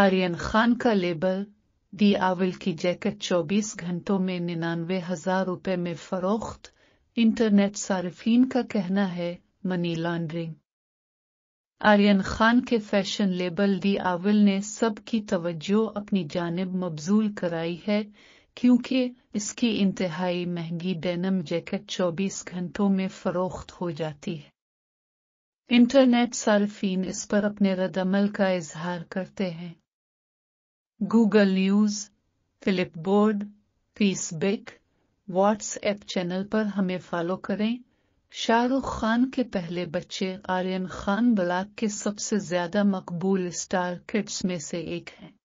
आर्यन खान का लेबल दी आवल की जैकेट 24 घंटों में निन्यानवे हजार रुपए में फरोख्त इंटरनेट सार्फिन का कहना है मनी लॉन्ड्रिंग आर्यन खान के फैशन लेबल दी आवल ने सबकी तवज्जो अपनी जानब मबजूल कराई है क्योंकि इसकी इंतहाई महंगी डेनम जैकेट 24 घंटों में फरोख्त हो जाती है इंटरनेट सार्फिन इस पर अपने रदमल का इजहार करते हैं Google news Flipboard Facebook WhatsApp channel पर हमें फॉलो करें शाहरुख खान के पहले बच्चे आर्यन खान बलाक के सबसे ज्यादा मकबूल स्टार किड्स में से एक हैं